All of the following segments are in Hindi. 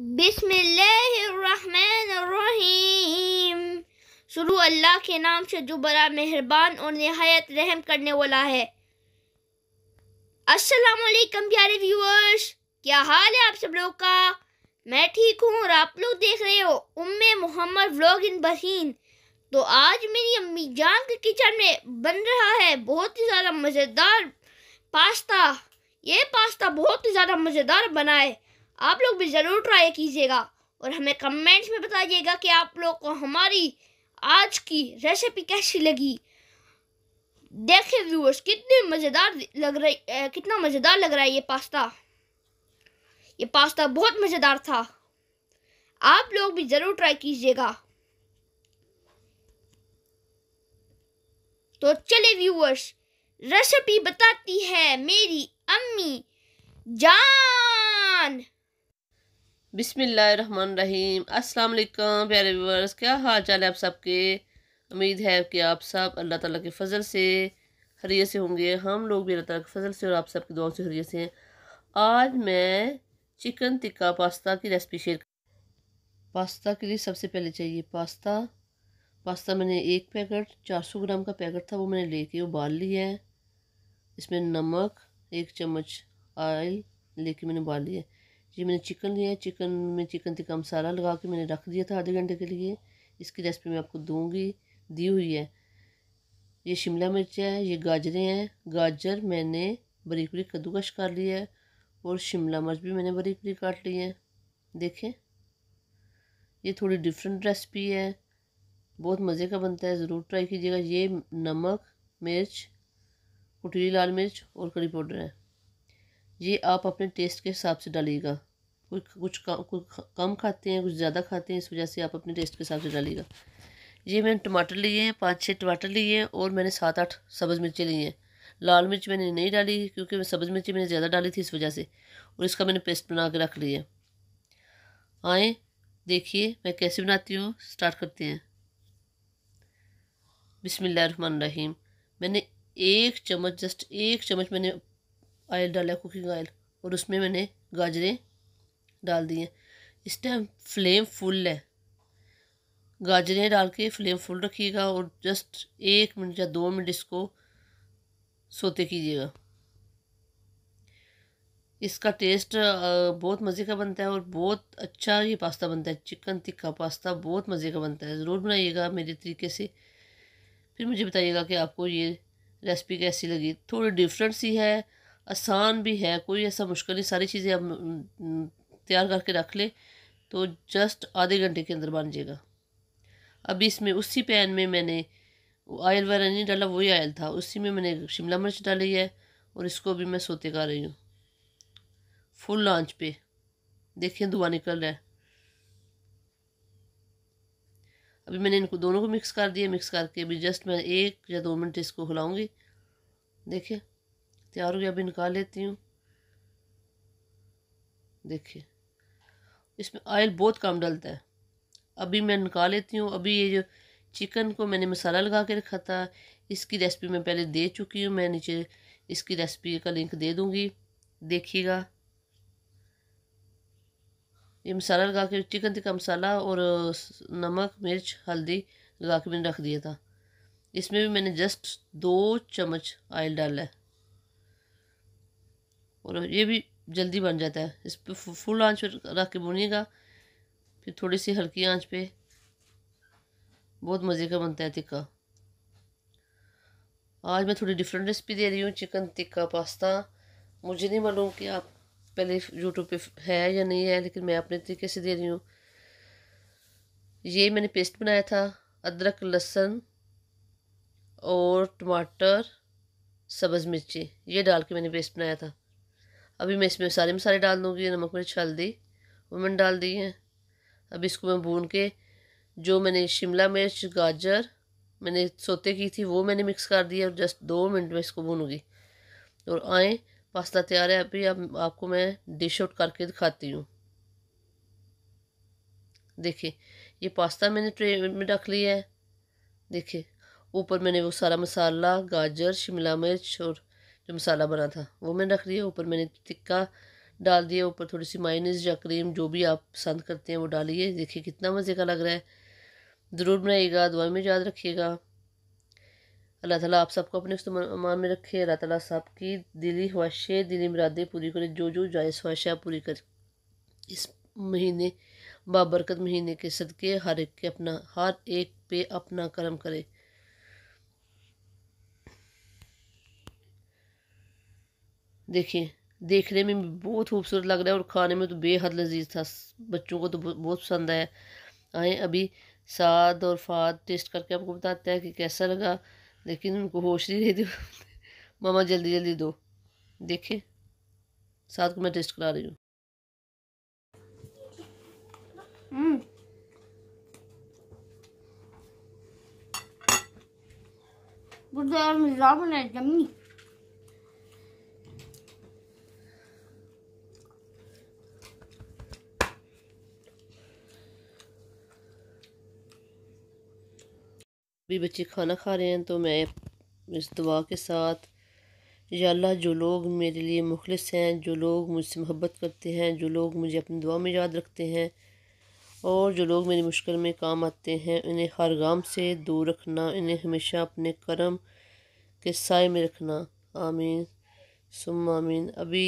बिसम रहीम शुरू अल्लाह के नाम से जो बड़ा मेहरबान और नहायत रहम करने वाला है अस्सलाम वालेकुम प्यारे व्यूअर्स क्या हाल है आप सब लोग का मैं ठीक हूँ और आप लोग देख रहे हो उम्मे मोहम्मद व्लॉग इन बसीन तो आज मेरी अम्मी जान के किचन में बन रहा है बहुत ही ज़्यादा मज़ेदार पास्ता ये पास्ता बहुत ही ज़्यादा मज़ेदार बना है आप लोग भी ज़रूर ट्राई कीजिएगा और हमें कमेंट्स में बताइएगा कि आप लोग को हमारी आज की रेसिपी कैसी लगी देखिए व्यूअर्स कितनी मज़ेदार लग रही कितना मज़ेदार लग रहा है ये पास्ता ये पास्ता बहुत मज़ेदार था आप लोग भी ज़रूर ट्राई कीजिएगा तो चले व्यूअर्स रेसिपी बताती है मेरी अम्मी जान बिसमीम अस्सलाम वालेकुम प्यारे व्यूवर्स क्या हाल चाल है आप सबके उम्मीद है कि आप सब अल्लाह ताला के फ़ज़ल से हरिये से होंगे हम लोग भी अल्लाह ताला के फ़ज़ल से और आप सब की दुआओं से हरिये से हैं आज मैं चिकन टिक्का पास्ता की रेसिपी शेयर पास्ता के लिए सबसे पहले चाहिए पास्ता पास्ता मैंने एक पैकेट सौ ग्राम का पैकेट था वो मैंने ले के उबाल लिया है इसमें नमक एक चम्मच ऑयल लेके मैंने उबाल लिया है ये मैंने चिकन लिया चिकन में चिकन तिका मसाला लगा के मैंने रख दिया था आधे घंटे के लिए इसकी रेसिपी मैं आपको दूंगी दी हुई है ये शिमला मिर्च है ये गाजरें हैं गाजर मैंने बरीक बरीक कद्दूकश कर लिया है और शिमला मिर्च भी मैंने बरीक बरीक काट ली है देखें ये थोड़ी डिफरेंट रेसिपी है बहुत मज़े का बनता है ज़रूर ट्राई कीजिएगा ये नमक मिर्च कुटीली लाल मिर्च और करी पाउडर है ये आप अपने टेस्ट के हिसाब से डालिएगा कुछ कुछ कम खाते हैं कुछ ज़्यादा खाते हैं इस वजह से आप अपने टेस्ट के हिसाब से डालिएगा ये मैंने टमाटर लिए हैं पाँच छः टमाटर लिए हैं और मैंने सात आठ सब्ज़ मिर्चें ली हैं लाल मिर्च मैंने नहीं डाली क्योंकि मैं सब्ज़ मिर्ची मैंने ज़्यादा डाली थी इस वजह से और इसका मैंने पेस्ट बना के रख लिया आए देखिए मैं कैसे बनाती हूँ स्टार्ट करते हैं बिसमिल्ल रहीम मैंने एक चम्मच जस्ट एक चम्मच मैंने ऑयल डाला कुकिंग ऑयल और उसमें मैंने गाजरें डाल दिए इस टाइम फ्लेम फुल है गाजरें डाल के फ्लेम फुल रखिएगा और जस्ट एक मिनट या दो मिनट इसको सोते कीजिएगा इसका टेस्ट बहुत मज़े का बनता है और बहुत अच्छा ये पास्ता बनता है चिकन टिक्का पास्ता बहुत मज़े का बनता है ज़रूर बनाइएगा मेरे तरीके से फिर मुझे बताइएगा कि आपको ये रेसिपी कैसी लगी थोड़ी डिफरेंट सी है आसान भी है कोई ऐसा मुश्किल नहीं सारी चीज़ें आप तैयार करके रख ले तो जस्ट आधे घंटे के अंदर बन जाएगा अभी इसमें उसी पैन में मैंने ऑयल वगैरह नहीं डाला वही ऑयल था उसी में मैंने शिमला मिर्च डाली है और इसको भी मैं सोते कर रही हूँ फुल लॉन्च पे देखिए धुआं निकल रहा है अभी मैंने इनको दोनों को मिक्स कर दिया मिक्स करके अभी जस्ट मैं एक या दो मिनट इसको हिलाऊंगी देखिए तैयार हो गया अभी निकाल लेती हूँ देखिए इसमें ऑयल बहुत कम डलता है अभी मैं निकाल लेती हूँ अभी ये जो चिकन को मैंने मसाला लगा के रखा था इसकी रेसिपी मैं पहले दे चुकी हूँ मैं नीचे इसकी रेसिपी का लिंक दे दूँगी देखिएगा ये मसाला लगा के चिकन टिक्का मसाला और नमक मिर्च हल्दी लगा के मैंने रख दिया था इसमें भी मैंने जस्ट दो चम्मच ऑयल डाला है और ये भी जल्दी बन जाता है इस पर फुल आंच पर रख के भूनिएगा फिर थोड़ी सी हल्की आंच पे बहुत मज़े का बनता है टिक्का आज मैं थोड़ी डिफरेंट रेसिपी दे रही हूँ चिकन टिक्का पास्ता मुझे नहीं मालूम कि आप पहले यूट्यूब पे है या नहीं है लेकिन मैं अपने तरीके से दे रही हूँ ये मैंने पेस्ट बनाया था अदरक लहसुन और टमाटर सब्ज़ मिर्ची ये डाल के मैंने पेस्ट बनाया था अभी मैं इसमें सारे मसाले डाल दूँगी नमक मिर्च हल्दी वो मैंने डाल दी है अब इसको मैं भून के जो मैंने शिमला मिर्च गाजर मैंने सोते की थी वो मैंने मिक्स कर दी और जस्ट दो मिनट में इसको भूनूंगी और आए पास्ता तैयार है अभी आप, आपको मैं डिश आउट करके दिखाती हूँ देखिए ये पास्ता मैंने ट्रे में रख लिया है देखिए ऊपर मैंने वो सारा मसाला गाजर शिमला मिर्च और जो मसाला बना था वो मैंने रख दिया ऊपर मैंने टिक्का डाल दिया ऊपर थोड़ी सी माइनस या क्रीम जो भी आप पसंद करते हैं वो डालिए देखिए कितना मज़े का लग रहा है ज़रूर बनाइएगा दुआ में याद रखिएगा अल्लाह ताला आप सबको अपने मान में रखे अल्लाह ताला सबकी दिली ख्वाहिशें दिली मुरादें पूरी करें जो जो जायज़ ख्वाहिशें पूरी करें इस महीने बाबरकत महीने के सदक़े हर एक के अपना हर एक पे अपना कर्म करें देखें देखने में भी बहुत खूबसूरत लग रहा है और खाने में तो बेहद लजीज था बच्चों को तो बहुत पसंद आया आए अभी साद और फाद टेस्ट करके आपको बताते हैं कि कैसा लगा लेकिन उनको होश नहीं रही थी मामा जल्दी जल्दी दो देखें साथ को मैं टेस्ट करा रही हूँ Bu हम्म। da भी बच्चे खाना खा रहे हैं तो मैं इस दुआ के साथ या अल्लाह जो लोग मेरे लिए मुखलिस हैं जो लोग मुझसे मोहब्बत करते हैं जो लोग मुझे अपनी दुआ में याद रखते हैं और जो लोग मेरी मुश्किल में काम आते हैं इन्हें हर गाम से दूर रखना इन्हें हमेशा अपने करम के साय में रखना आमीन सुम आमीन अभी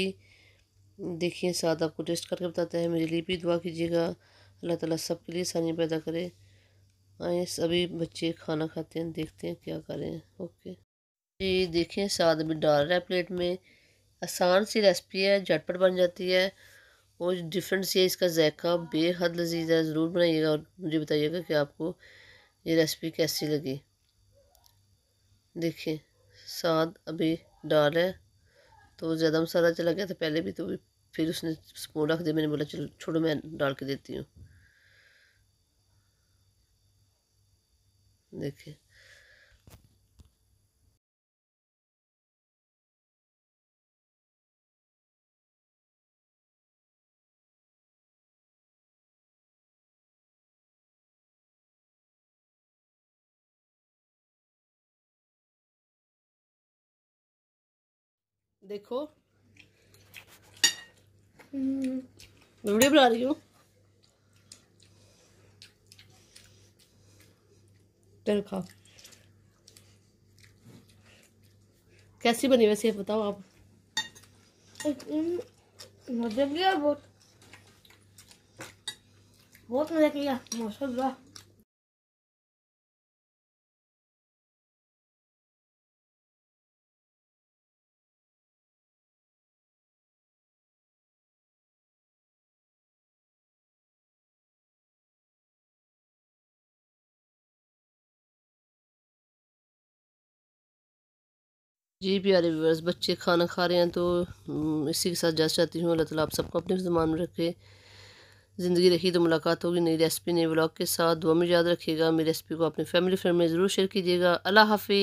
देखिए साथ आपको टेस्ट करके बताते हैं मेरे लिए भी दुआ कीजिएगा अल्लाह ताला सब के लिए आसानी पैदा करे आए हाँ, सभी बच्चे खाना खाते हैं देखते हैं क्या करें ओके ये देखें साद भी डाल रहा है प्लेट में आसान सी रेसिपी है झटपट बन जाती है और डिफरेंट सी है इसका जायका बेहद लजीज है ज़रूर बनाइएगा और मुझे बताइएगा कि आपको ये रेसिपी कैसी लगी देखें साद अभी डाल है तो ज़्यादा मसाला चला गया था पहले भी तो फिर उसने स्पून रख दिया मैंने बोला चलो छोड़ो मैं डाल के देती हूँ देखिए देखो हम्म। वीडियो बना रही हूँ तेरे खाओ कैसी बनी वैसे बताओ आप मजा लिया बहुत बहुत मजा किया माशा जी प्यारे व्यवर्स बच्चे खाना खा रहे हैं तो हम्म, इसी के साथ जा चाहती हूँ अल्लाह तला आप सबको अपने जमान में रखे ज़िंदगी रखी तो मुलाकात होगी नई रेसिपी नए ब्लॉग के साथ दुआ में याद रखिएगा मेरी रेसिपी को अपने फैमिली फ्रेंड में ज़रूर शेयर कीजिएगा अल्लाह हाफि